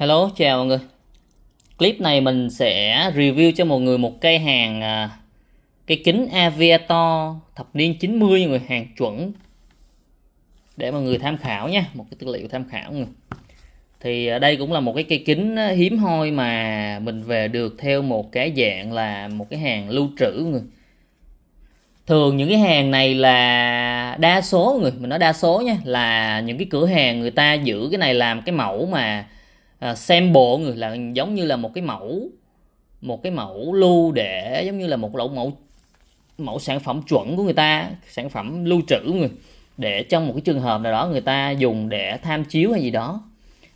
Hello, chào mọi người Clip này mình sẽ review cho mọi người một cây hàng à, cái kính Aviator thập niên 90 người hàng chuẩn Để mọi người tham khảo nha Một cái tư liệu tham khảo người. Thì à, đây cũng là một cái cây kính à, hiếm hoi mà mình về được theo một cái dạng là một cái hàng lưu trữ người Thường những cái hàng này là đa số người, mình nói đa số nha Là những cái cửa hàng người ta giữ cái này làm cái mẫu mà uh, sample người là giống như là một cái mẫu một cái mẫu lưu để giống như là một lỗ mẫu mẫu sản phẩm chuẩn của người ta sản phẩm lưu trữ người để trong một cái trường hợp nào đó người ta dùng để tham chiếu hay gì đó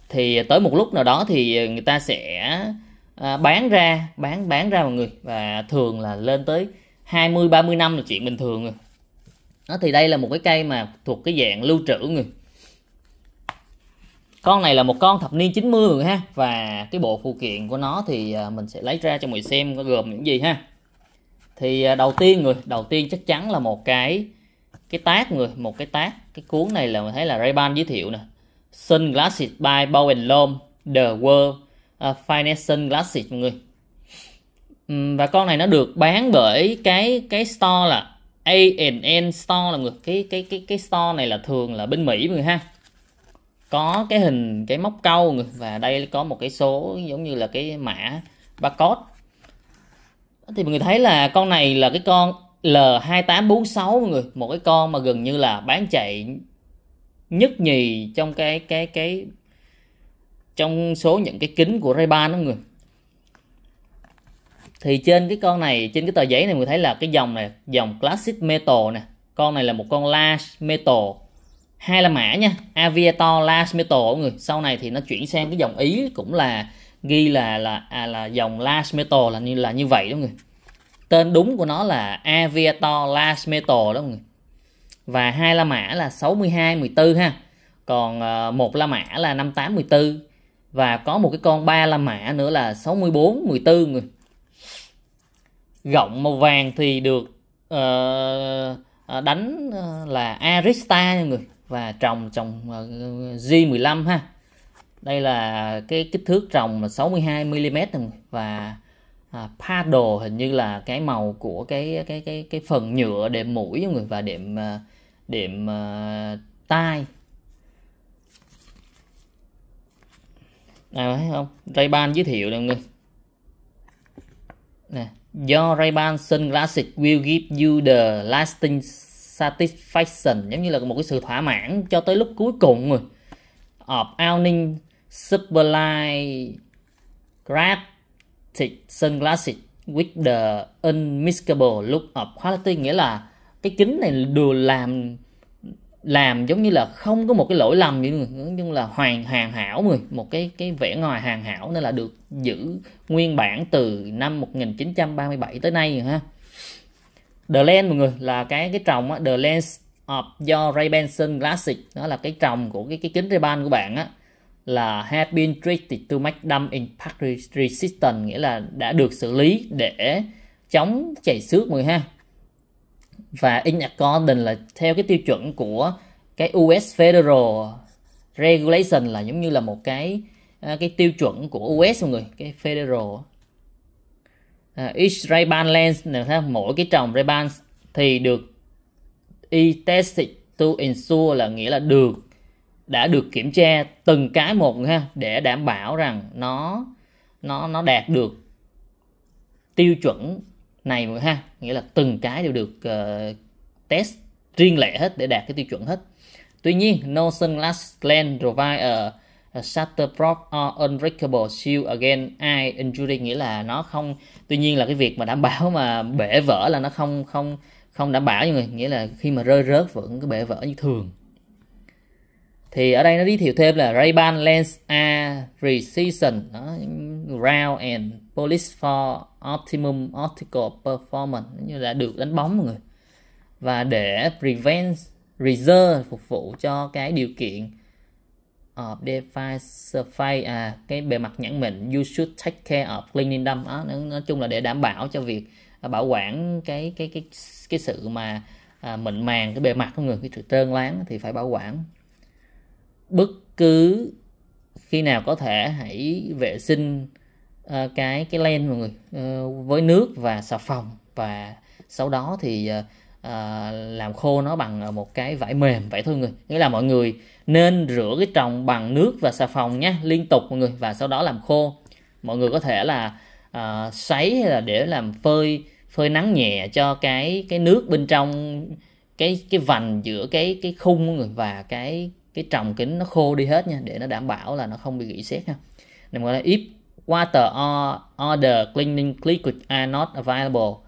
thì tới một lúc nào đó thì người ta sẽ à, bán ra bán bán ra mọi người và thường là lên tới 20 30 năm là chuyện bình thường rồi. Đó thì đây là một cái cây mà thuộc cái dạng lưu trữ người con này là một con thập niên 90 rồi ha và cái bộ phụ kiện của nó thì à, mình sẽ lấy ra cho mọi xem có gồm những gì ha thì à, đầu tiên người đầu tiên chắc chắn là một cái cái tác người một cái tác cái cuốn này là mình thấy là Ray-Ban giới thiệu nè sunglasses by bowen and the world uh, à, finest sunglasses mọi người uhm, và con này nó được bán bởi cái cái store là A&N store là người cái cái cái cái store này là thường là bên Mỹ mọi người ha có cái hình cái móc câu và đây có một cái số giống như là cái mã barcode thì mọi người thấy là con này là cái con L2846 mọi người một cái con mà gần như là bán chạy nhất nhì trong cái cái cái trong số những cái kính của Ray-Ban đó mọi người thì trên cái con này trên cái tờ giấy này mọi người thấy là cái dòng này dòng classic metal nè con này là một con large metal hai là mã nha aviator las metal người sau này thì nó chuyển sang cái dòng ý cũng là ghi là là à, là dòng las metal là như là như vậy đó người tên đúng của nó là aviator las metal đó người và hai la mã là 62 14 ha còn ờ, một la mã là 58 14 và có một cái con ba la mã nữa là 64 14 người gọng màu vàng thì được uh, đánh là Arista mọi người và trồng trồng G15 ờ, ha đây là cái kích thước trồng là 62 mm và à, paddle hình như là cái màu của cái cái cái cái phần nhựa đệm mũi người và đệm ờ, đệm uh, tai này thấy không Ray Ban giới thiệu nè người nè do Ray Ban sunglasses will give you the lasting satisfaction giống như là một cái sự thỏa mãn cho tới lúc cuối cùng rồi of Owning Sublime Graphic Sunglasses with the unmistakable look of quality nghĩa là cái kính này đều làm làm giống như là không có một cái lỗi lầm gì người nhưng là hoàn hoàn hảo người một cái cái vẻ ngoài hoàn hảo nên là được giữ nguyên bản từ năm 1937 tới nay rồi ha the lens mọi người là cái cái tròng á, the lens of do ray Benson Classic đó là cái tròng của cái cái kính Ray-Ban của bạn á là have been treated to make dump impact resistant nghĩa là đã được xử lý để chống chảy xước mọi người ha và in accordance là theo cái tiêu chuẩn của cái US Federal Regulation là giống như là một cái à, cái tiêu chuẩn của US mọi người cái Federal À, each Ray-Ban lens được mỗi cái tròng Ray-Ban thì được e tested to ensure là nghĩa là được đã được kiểm tra từng cái một ha để đảm bảo rằng nó nó nó đạt được tiêu chuẩn này mà ha nghĩa là từng cái đều được uh, test riêng lẻ hết để đạt cái tiêu chuẩn hết tuy nhiên no sunglass lens provide a Shatterproof or unbreakable seal against eye injury nghĩa là nó không tuy nhiên là cái việc mà đảm bảo mà bể vỡ là nó không không không đảm bảo như người nghĩa là khi mà rơi rớt vẫn cứ bể vỡ như thường thì ở đây nó giới thiệu thêm là Ray-Ban lens A precision đó, round and polish for optimum optical performance như là được đánh bóng mọi người và để prevent reserve phục vụ cho cái điều kiện of DeFi Surface à cái bề mặt nhãn mịn you should take care of cleaning them đó, nói chung là để đảm bảo cho việc à, bảo quản cái cái cái cái sự mà à, mịn màng cái bề mặt của người cái sự trơn láng thì phải bảo quản bất cứ khi nào có thể hãy vệ sinh uh, cái cái len mọi người uh, với nước và xà phòng và sau đó thì uh, à, làm khô nó bằng ờ, một cái vải mềm vậy thôi người nghĩa là mọi người nên rửa cái trồng bằng nước và xà phòng nhé liên tục mọi người và sau đó làm khô mọi người có thể là à, sấy hay là để làm phơi phơi nắng nhẹ cho cái cái nước bên trong cái cái vành giữa cái cái khung người và cái cái trồng kính nó khô đi hết nha để nó đảm bảo là nó không bị rỉ sét ha nên gọi là if water or other cleaning liquid are not available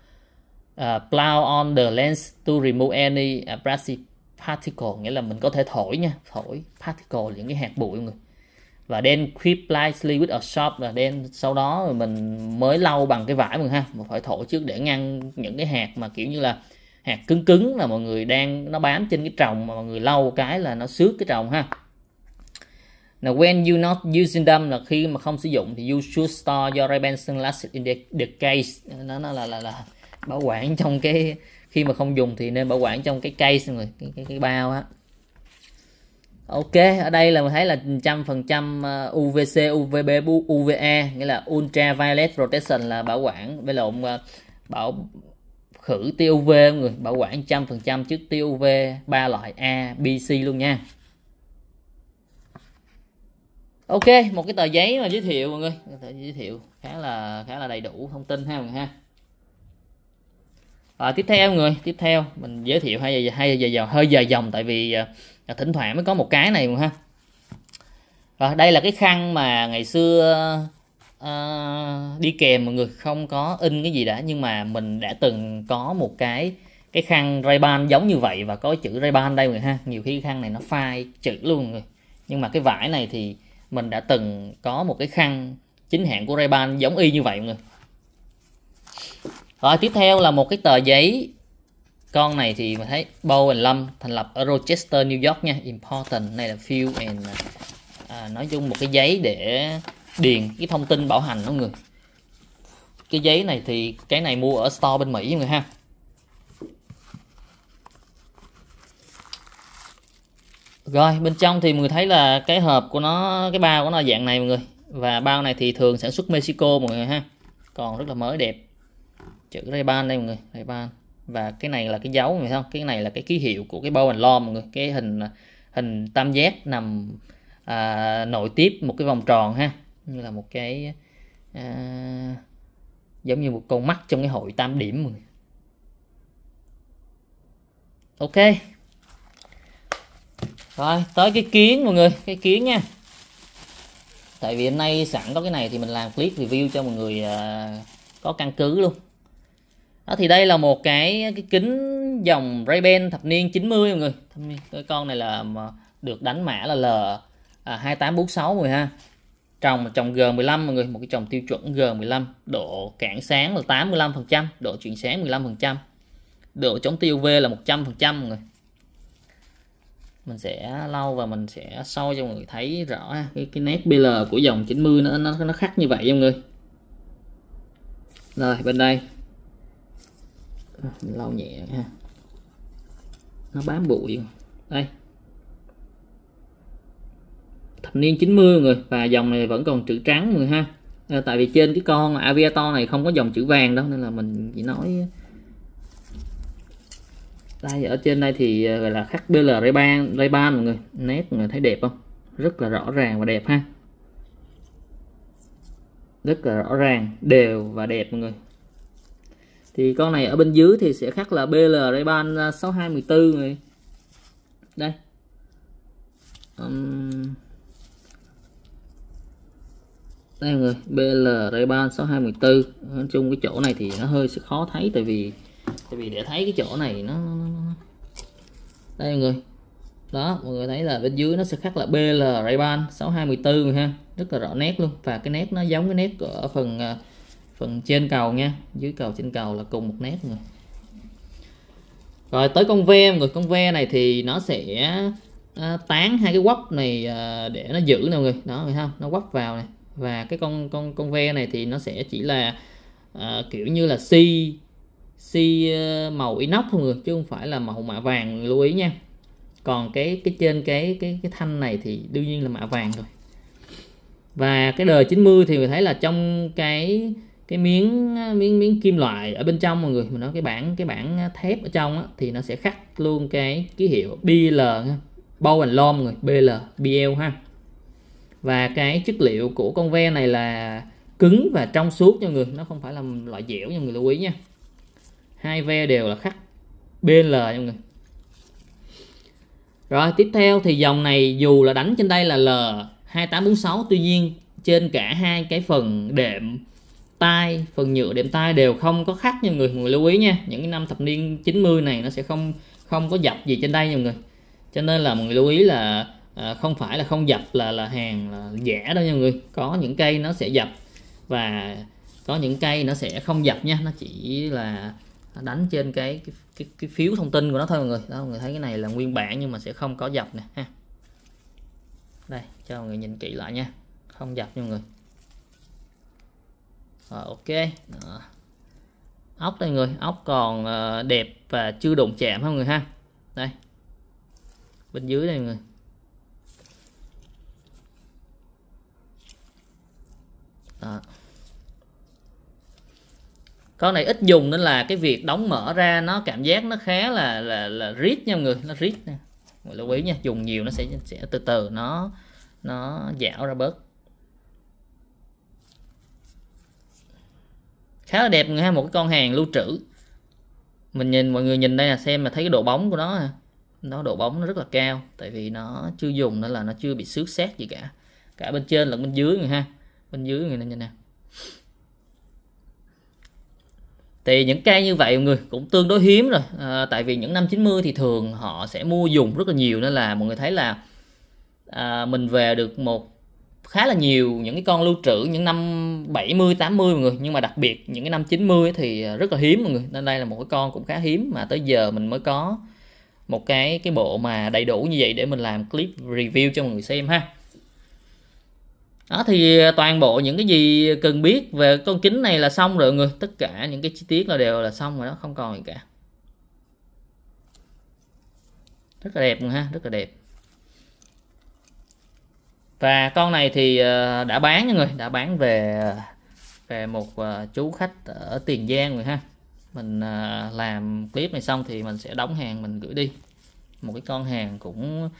uh, plow on the lens to remove any abrasive à, particle nghĩa là mình có thể thổi nha thổi particle những cái hạt bụi người và then creep lightly with a shop là then sau đó rồi mình mới lau bằng cái vải mình ha mình phải thổi trước để ngăn những cái hạt mà kiểu như là hạt cứng cứng là mọi người đang nó bám trên cái trồng mà mọi người lau cái là nó xước cái trồng ha là when you not using them là khi mà không sử dụng thì you should store your ray-ban sunglasses in the, the case nó, nó là là là bảo quản trong cái khi mà không dùng thì nên bảo quản trong cái case người cái, cái, cái bao á Ok, ở đây là mình thấy là trăm phần trăm ờ, UVC, UVB, UVA e, nghĩa là ultraviolet protection là bảo quản với lộn ờ, bảo khử tia UV người bảo quản trăm phần trăm trước tia UV ba loại A, B, C luôn nha. Ok, một cái tờ giấy mà giới thiệu mọi người, giới thiệu khá là khá là đầy đủ thông tin ha mọi người ha à, tiếp theo người tiếp theo mình giới thiệu hai giờ hai giờ dòng hơi dài dòng tại vì à, thỉnh thoảng mới có một cái này mà ha rồi đây là cái khăn mà ngày xưa à, đi kèm mọi người không có in cái gì đã nhưng mà mình đã từng có một cái cái khăn ray ban giống như vậy và có chữ ray ban đây người ha nhiều khi khăn này nó phai chữ luôn người nhưng mà cái vải này thì mình đã từng có một cái khăn chính hãng của ray ban giống y như vậy mọi người rồi tiếp theo là một cái tờ giấy con này thì mình thấy Bow and Lâm thành lập ở Rochester New York nha important này là fill and à, à, nói chung một cái giấy để điền cái thông tin bảo hành đó người cái giấy này thì cái này mua ở store bên Mỹ người ha rồi bên trong thì mọi người thấy là cái hộp của nó cái bao của nó dạng này mọi người và bao này thì thường sản xuất Mexico mọi người ha còn rất là mới đẹp chữ ray ban đây mọi người ray ban và cái này là cái dấu mọi người không cái này là cái ký hiệu của cái bow and lo mọi người cái hình hình tam giác nằm à, nội tiếp một cái vòng tròn ha như là một cái à, giống như một con mắt trong cái hội tam điểm mọi người ok rồi tới cái kiến mọi người cái kiến nha tại vì hôm nay sẵn có cái này thì mình làm clip review cho mọi người uh, có căn cứ luôn đó thì đây là một cái cái kính dòng Ray-Ban thập niên 90 mọi người cái con này là được đánh mã là L à, 2846 rồi ha trồng trồng G15 mọi người một cái trồng tiêu chuẩn G15 độ cản sáng là 85% độ chuyển sáng 15% độ chống tiêu UV là 100% mọi người mình sẽ lau và mình sẽ soi cho mọi người thấy rõ cái cái nét BL của dòng 90 nó nó nó khác như vậy mọi người rồi bên đây mình lau nhẹ ha nó bám bụi đây thập niên 90 người và dòng này vẫn còn chữ trắng người ha à, tại vì trên cái con aviator này không có dòng chữ vàng đâu nên là mình chỉ nói đây ở trên đây thì à, gọi là khắc BL Ray Ban Ray Ban mọi người nét mọi người thấy đẹp không rất là rõ ràng và đẹp ha rất là rõ ràng đều và đẹp mọi người thì con này ở bên dưới thì sẽ khác là BL Ray Ban 6214 người đây um, đây mọi người BL Ray Ban 6214 nói chung cái chỗ này thì nó hơi sẽ khó thấy tại vì tại vì để thấy cái chỗ này nó đây mọi người đó mọi người thấy là bên dưới nó sẽ khắc là BL Ray-Ban 6214 ha rất là rõ nét luôn và cái nét nó giống cái nét ở phần à, phần trên cầu nha dưới cầu trên cầu là cùng một nét rồi rồi tới con ve người con ve này thì nó sẽ à, tán hai cái quắp này à, để nó giữ nè mọi người đó người không nó quắp vào này và cái con con con ve này thì nó sẽ chỉ là à, kiểu như là si si à, màu inox thôi người chứ không phải là màu mạ vàng lưu ý nha còn cái cái trên cái cái cái thanh này thì đương nhiên là mạ vàng rồi và cái đời 90 thì mình thấy là trong cái cái miếng miếng miếng kim loại ở bên trong mọi người mình nói cái bản cái bản thép ở trong á, thì nó sẽ khắc luôn cái ký hiệu BL ha. bow and long người BL BL ha và cái chất liệu của con ve này là cứng và trong suốt nha người nó không phải là loại dẻo nha người lưu ý nha hai ve đều là khắc BL nha người rồi tiếp theo thì dòng này dù là đánh trên đây là L2846 tuy nhiên trên cả hai cái phần đệm tai phần nhựa đệm tai đều không có khác nha người mọi người lưu ý nha những cái năm thập niên 90 này nó sẽ không không có dập gì trên đây nha mọi người cho nên là mọi người lưu ý là à, không phải là không dập là là hàng là giả đâu nha mọi người có những cây nó sẽ dập và có những cây nó sẽ không dập nha nó chỉ là đánh trên cái cái, cái, cái phiếu thông tin của nó thôi mọi người đó mọi người thấy cái này là nguyên bản nhưng mà sẽ không có dập nè ha đây cho mọi người nhìn kỹ lại nha không dập nha mọi người rồi ok đó. ốc đây người ốc còn ờ, đẹp và chưa đụng chạm không người ha đây bên dưới đây người đó con này ít dùng nên là cái việc đóng mở ra nó cảm giác nó khá là là là rít nha mọi người nó rít nè mọi lưu ý nha dùng nhiều nó sẽ sẽ từ từ nó nó dạo ra bớt khá là đẹp ha một cái con hàng lưu trữ mình nhìn mọi người nhìn đây là xem mà thấy cái độ bóng của nó nó độ bóng nó rất là cao tại vì nó chưa dùng nên là nó chưa bị xước xét gì cả cả bên trên lẫn bên dưới người ha bên dưới người này nè thì những cây như vậy mọi người cũng tương đối hiếm rồi à, tại vì những năm 90 thì thường họ sẽ mua dùng rất là nhiều nên là mọi người thấy là à, mình về được một khá là nhiều những cái con lưu trữ những năm 70 80 mọi người nhưng mà đặc biệt những cái năm 90 thì à, rất là hiếm mọi người nên đây là một cái con cũng khá hiếm mà tới giờ mình mới có một cái cái bộ mà đầy đủ như vậy để mình làm clip review cho mọi người xem ha đó thì à, toàn bộ những cái gì cần biết về con kính này là xong rồi mọi người tất cả những cái chi tiết là đều là xong rồi đó không còn gì cả rất là đẹp ha rất là đẹp và con này thì ờ, đã bán nha người đã bán về về một ờ, chú khách ở Tiền Giang rồi ha mình ờ, làm clip này xong thì mình sẽ đóng hàng mình gửi đi một cái con hàng cũng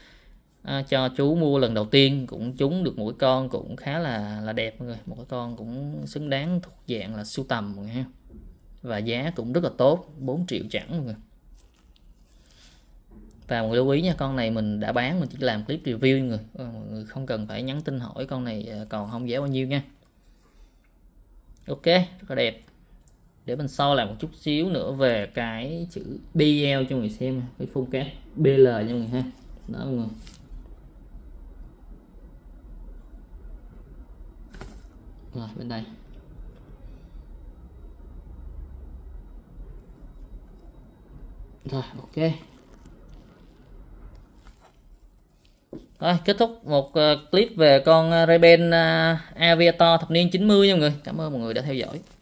cho chú mua lần đầu tiên cũng trúng được mỗi con cũng khá là là đẹp mọi người một cái con cũng xứng đáng thuộc dạng là sưu tầm mọi người ha và giá cũng rất là tốt 4 triệu chẳng mọi người và một lưu ý nha con này mình đã bán mình chỉ làm clip review người ờ, mọi người không cần phải nhắn tin hỏi con này ờ, còn không giá bao nhiêu nha ok rất là đẹp để mình sau làm một chút xíu nữa về cái chữ BL cho người xem cái phun cát BL cho người ha đó mọi người rồi bên đây rồi ok Rồi, kết thúc một ờ, clip về con ờ, Ray-Ban ờ, Aviator thập niên 90 nha mọi người. Cảm ơn mọi người đã theo dõi.